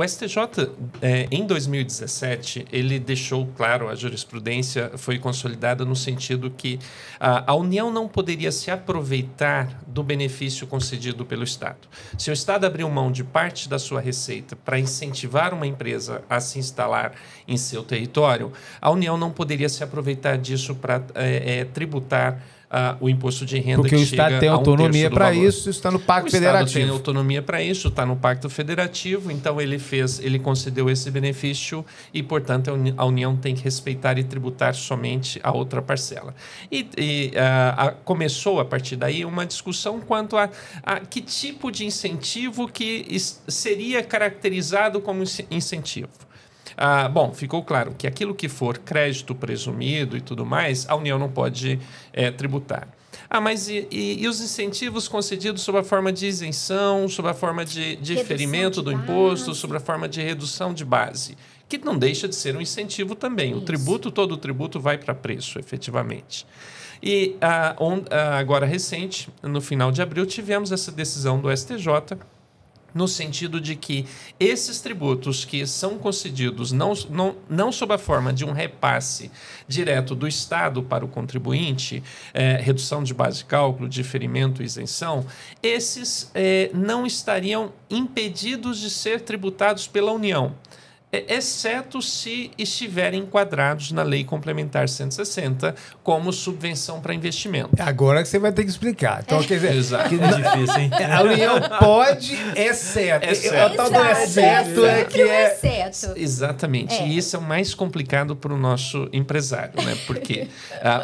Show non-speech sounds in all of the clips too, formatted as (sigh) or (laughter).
O STJ, é, em 2017, ele deixou claro, a jurisprudência foi consolidada no sentido que a União não poderia se aproveitar do benefício concedido pelo Estado. Se o Estado abriu mão de parte da sua receita para incentivar uma empresa a se instalar em seu território, a União não poderia se aproveitar disso para eh, tributar ah, o imposto de renda Porque o Estado tem autonomia um para isso, isso está no Pacto o Federativo. O Estado tem autonomia para isso, está no Pacto Federativo, então ele fez, ele concedeu esse benefício e, portanto, a União tem que respeitar e tributar somente a outra parcela. E, e ah, começou, a partir daí, uma discussão quanto a, a que tipo de incentivo que seria caracterizado como incentivo. Ah, bom, ficou claro que aquilo que for crédito presumido e tudo mais, a União não pode é, tributar. Ah, mas e, e, e, os incentivos concedidos sob a forma de isenção, sob a forma de diferimento do imposto, sob a forma de redução de base? Que não deixa de ser um incentivo também. Isso. O tributo, todo o tributo vai para preço, efetivamente. E ah, ah, agora recente, no final de abril, tivemos essa decisão do STJ no sentido de que esses tributos que são concedidos não, não, não sob a forma de um repasse direto do Estado para o contribuinte, é, redução de base de cálculo, diferimento e isenção, esses é, não estariam impedidos de ser tributados pela União. É, exceto se estiverem enquadrados na Lei Complementar 160 como subvenção para investimento. É agora você vai ter que explicar. Então, é. quer dizer, Exato. Que é difícil, hein? (laughs) A União pode, exceto. exceto. O tal do exceto é que é... Exceto. Exatamente. É. E isso é o mais complicado para o nosso empresário, né? Porque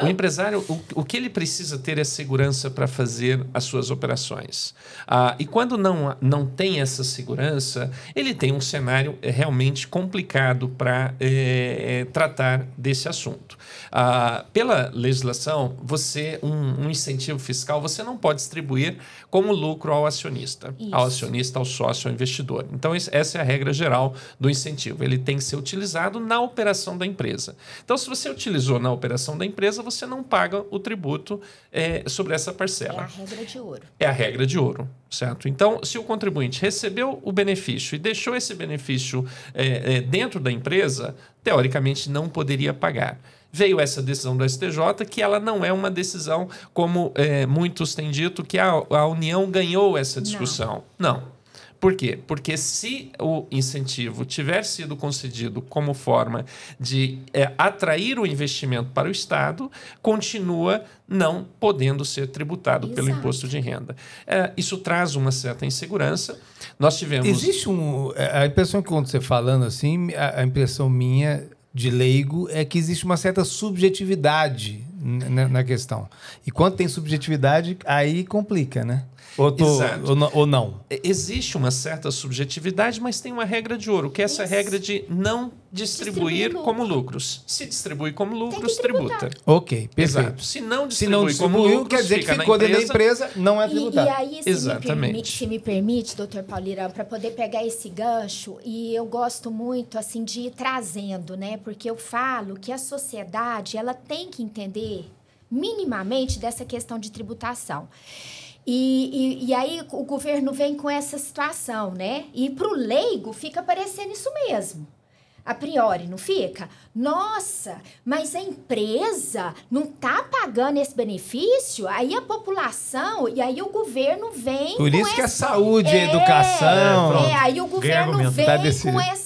uh, o empresário, o, o, que ele precisa ter é segurança para fazer as suas operações. Uh, e quando não, não tem essa segurança, ele tem um cenário realmente complicado para é, eh, eh, tratar desse assunto. Ah, pela legislação, você um, um, incentivo fiscal você não pode distribuir como lucro ao acionista, Isso. ao acionista, ao sócio, ao investidor. Então essa é a regra geral do incentivo. Ele tem que ser utilizado na operação da empresa. Então se você utilizou na operação da empresa, você não paga o tributo é, sobre essa parcela. É a regra de ouro. É a regra de ouro, certo? Então se o contribuinte recebeu o benefício e deixou esse benefício é, eh, dentro da empresa, teoricamente não poderia pagar. Veio essa decisão do STJ, que ela não é uma decisão, como é, muitos têm dito, que a, a União ganhou essa discussão. não. não. Por quê? Porque se o incentivo tiver sido concedido como forma de é, atrair o investimento para o Estado, continua não podendo ser tributado Exato. pelo imposto de renda. É, isso traz uma certa insegurança. Nós tivemos. Existe um. É, a impressão que quando você falando assim, a, a impressão minha de leigo é que existe uma certa subjetividade na questão. E quando tem subjetividade, aí complica, né? Ou, tô, ou, ou, não? Existe uma certa subjetividade, mas tem uma regra de ouro, que é essa Isso. regra de não distribuir, como lucros. Se distribui como lucros, tributa. Ok, perfeito. Exato. Se não distribui, se não distribui como lucros, quer dizer que ficou dentro da empresa, não é tributado. E, e aí, se Exatamente. Me permite, se me permite, doutor Paulirão, para poder pegar esse gancho, e eu gosto muito assim de ir trazendo, né? Porque eu falo que a sociedade ela tem que entender minimamente dessa questão de tributação. E, e, e, aí o governo vem com essa situação, né? E para o leigo fica parecendo isso mesmo a priori, não fica? Nossa, mas a empresa não tá pagando esse benefício? Aí a população e aí o governo vem. Por isso é esse... que a saúde, é, a educação. É, aí o governo vem tá com essa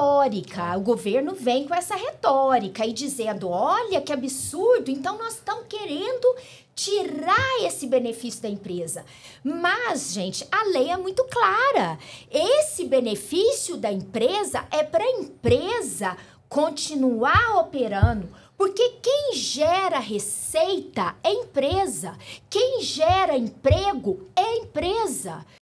retórica. O governo vem com essa retórica e dizendo: olha que absurdo, então nós estamos querendo tirar esse benefício da empresa. Mas, gente, a lei é muito clara. Esse benefício da empresa é para a empresa continuar operando. Porque quem gera receita é empresa. Quem gera emprego é empresa.